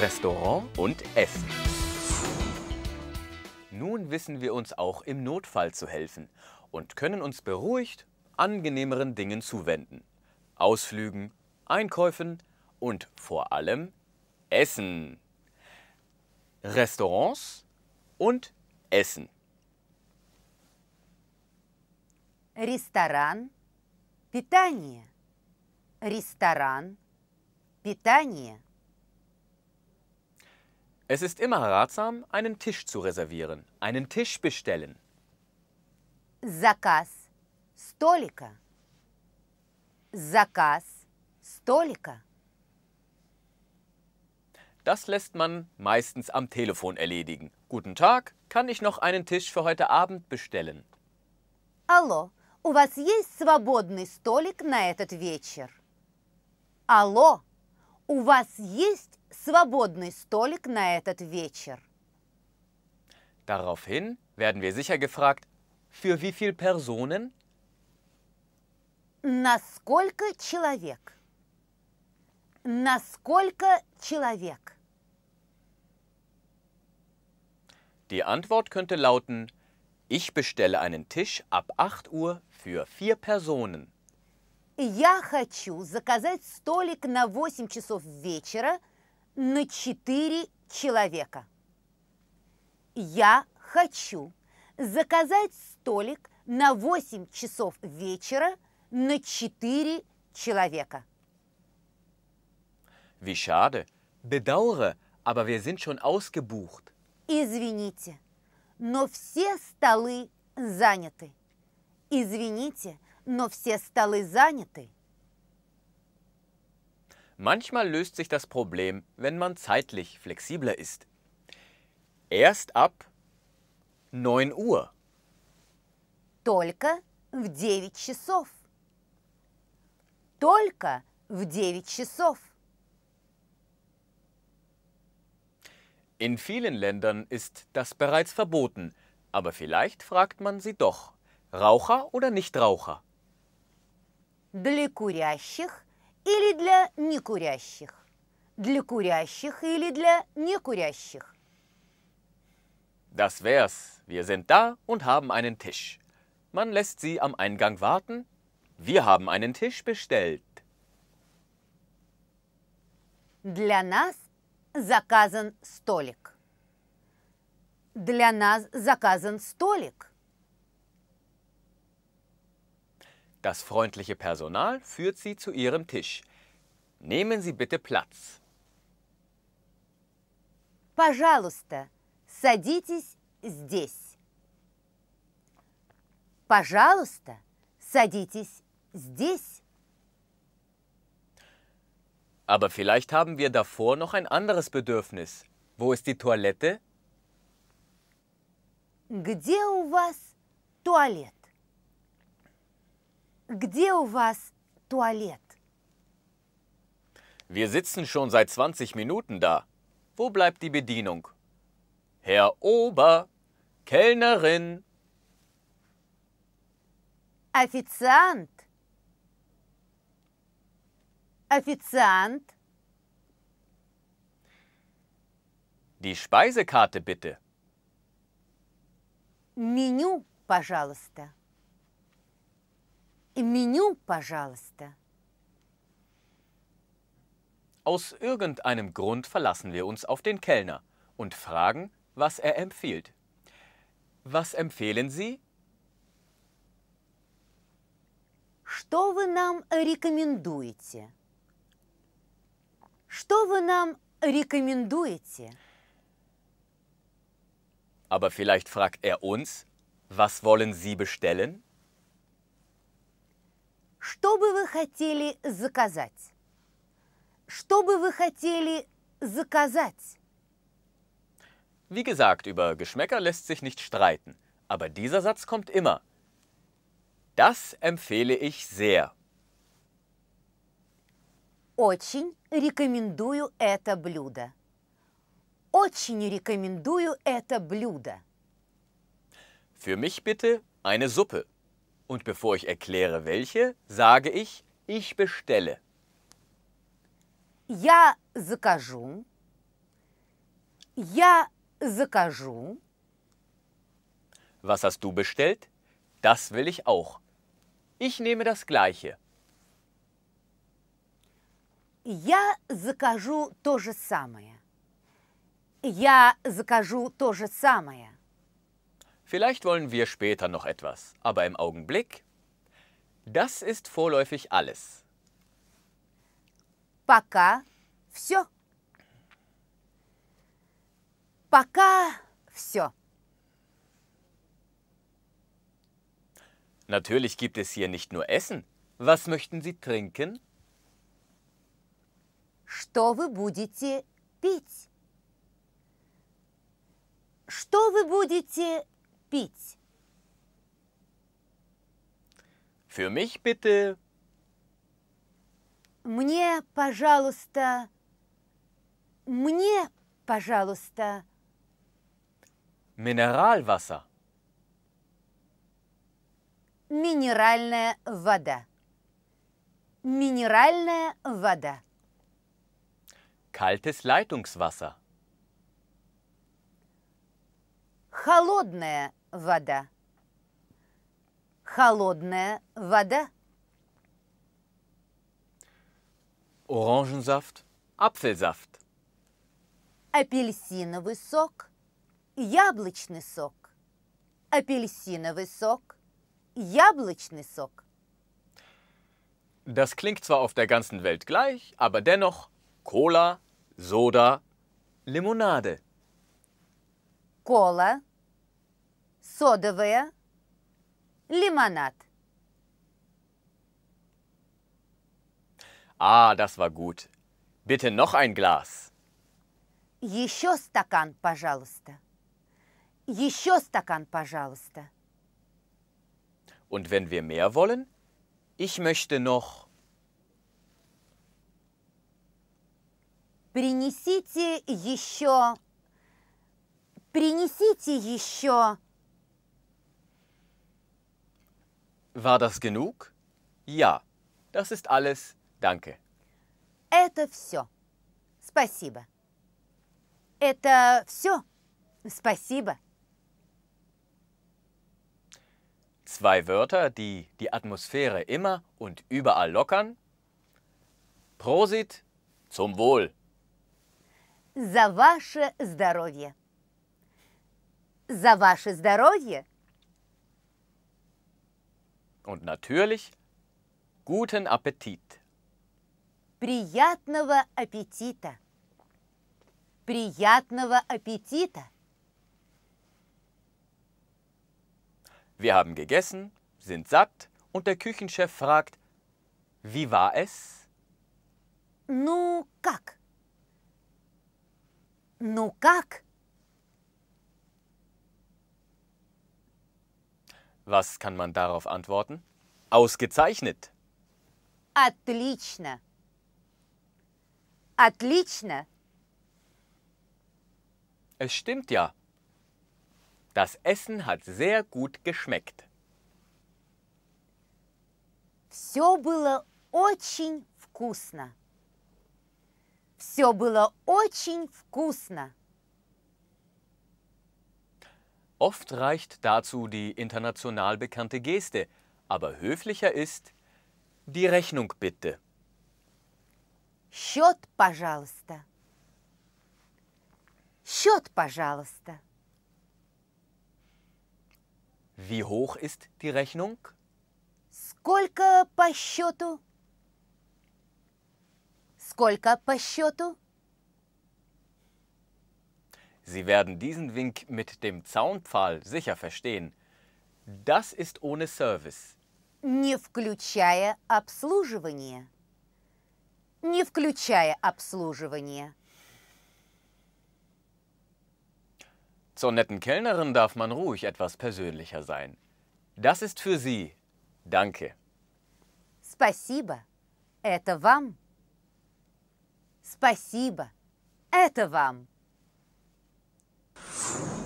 Restaurant und Essen. Nun wissen wir uns auch im Notfall zu helfen und können uns beruhigt angenehmeren Dingen zuwenden. Ausflügen, Einkäufen und vor allem Essen. Restaurants und Essen. Ресторан, питание. Ресторан, питание. Es ist immer ratsam, einen Tisch zu reservieren, einen Tisch bestellen. Zakas stolika. Zakas stolika. Das lässt man meistens am Telefon erledigen. Guten Tag, kann ich noch einen Tisch für heute Abend bestellen? Hallo, у вас есть свободный столик на этот вечер? Алло, у вас есть свободный столик на этот вечер. Daraufhin werden wir sicher gefragt, für wie viele Personen? На сколько человек? На сколько человек? Die Antwort könnte lauten, ich bestelle einen Tisch ab 8 Uhr für vier Personen. Я хочу заказать столик на 8 часов вечера на четыре человека. Я хочу заказать столик на 8 часов вечера на 4 человека. Wie schade. Bedauere, aber wir sind schon ausgebucht. Извините, но все столы заняты. Извините, но все столы заняты. Manchmal löst sich das Problem, wenn man zeitlich flexibler ist. Erst ab 9 Uhr. Только в 9 часов. Только в 9 часов. In vielen Ländern ist das bereits verboten, aber vielleicht fragt man sie doch. Raucher oder Nichtraucher? Для курящих или для некурящих? Для курящих или для некурящих? Das wär's. Wir sind da und haben einen Tisch. Man lässt sie am Eingang warten. Wir haben einen Tisch bestellt. Для нас заказан столик. Для нас заказан столик. Das freundliche Personal führt Sie zu Ihrem Tisch. Nehmen Sie bitte Platz. Пожалуйста, садитесь здесь. Пожалуйста, садитесь здесь. Aber vielleicht haben wir davor noch ein anderes Bedürfnis. Wo ist die Toilette? Где у вас туалет? Где у вас туалет? Wir sitzen schon seit 20 Minuten da. Wo bleibt die Bedienung? Herr Ober, Kellnerin. Официант. Официант. Die Speisekarte bitte. Меню, пожалуйста. Меню, пожалуйста. Aus irgendeinem Grund verlassen wir uns auf den Kellner und fragen, was er empfiehlt. Was empfehlen Sie? Что вы нам рекомендуете? Что вы нам рекомендуете? Aber vielleicht fragt er uns, was wollen Sie bestellen? Что бы вы хотели заказать? Что бы вы хотели заказать? Wie gesagt, über Geschmäcker lässt sich nicht streiten, aber dieser Satz kommt immer. Das empfehle ich sehr. Очень рекомендую это блюдо. Очень рекомендую это блюдо. Für mich bitte eine Suppe. Und bevor ich erkläre, welche, sage ich, ich bestelle. Я закажу. Я закажу. Was hast du bestellt? Das will ich auch. Ich nehme das gleiche. Я закажу то же самое. Я закажу то же самое. Vielleicht wollen wir später noch etwas, aber im Augenblick, das ist vorläufig alles. Пока все. Пока все. Natürlich gibt es hier nicht nur Essen. Was möchten Sie trinken? Что вы будете пить? Что вы будете пить. Für mich bitte. Мне, пожалуйста. Мне, пожалуйста. Минеральваса. Минеральная вода. Минеральная вода. Kaltes Leitungswasser. Холодная. вода. Холодная вода. Orangensaft, Apfelsaft. Апельсиновый сок, яблочный сок. Апельсиновый сок, яблочный сок. Das klingt zwar auf der ganzen Welt gleich, aber dennoch Cola, Soda, Limonade. Cola, Soda, Limonade. содовое, лимонад. А, das war gut. Bitte noch ein Glas. Еще стакан, пожалуйста. Еще стакан, пожалуйста. Und wenn wir mehr wollen? Ich möchte noch... Принесите еще... Принесите еще... War das genug? Ja, das ist alles. Danke. Это все. Спасибо. Это все. Спасибо. Zwei Wörter, die die Atmosphäre immer und überall lockern. Prosit, zum Wohl. За ваше здоровье. За ваше здоровье – und natürlich guten Appetit. Приятного аппетита. Приятного аппетита. Wir haben gegessen, sind satt und der Küchenchef fragt, wie war es? Ну как? Ну как? Was kann man darauf antworten? Ausgezeichnet. Отлично. Отлично. Es stimmt ja. Das Essen hat sehr gut geschmeckt. Все было очень вкусно. Все было очень вкусно. Oft reicht dazu die international bekannte Geste, aber höflicher ist die Rechnung bitte. Счет, пожалуйста. Счет, пожалуйста. Wie hoch ist die Rechnung? Сколько по счету? Сколько по счету? Sie werden diesen Wink mit dem Zaunpfahl sicher verstehen. Das ist ohne Service. Не включая обслуживание. Не включая обслуживание. Zur netten Kellnerin darf man ruhig etwas persönlicher sein. Das ist für Sie. Danke. Спасибо. Это вам. Спасибо. Это вам. you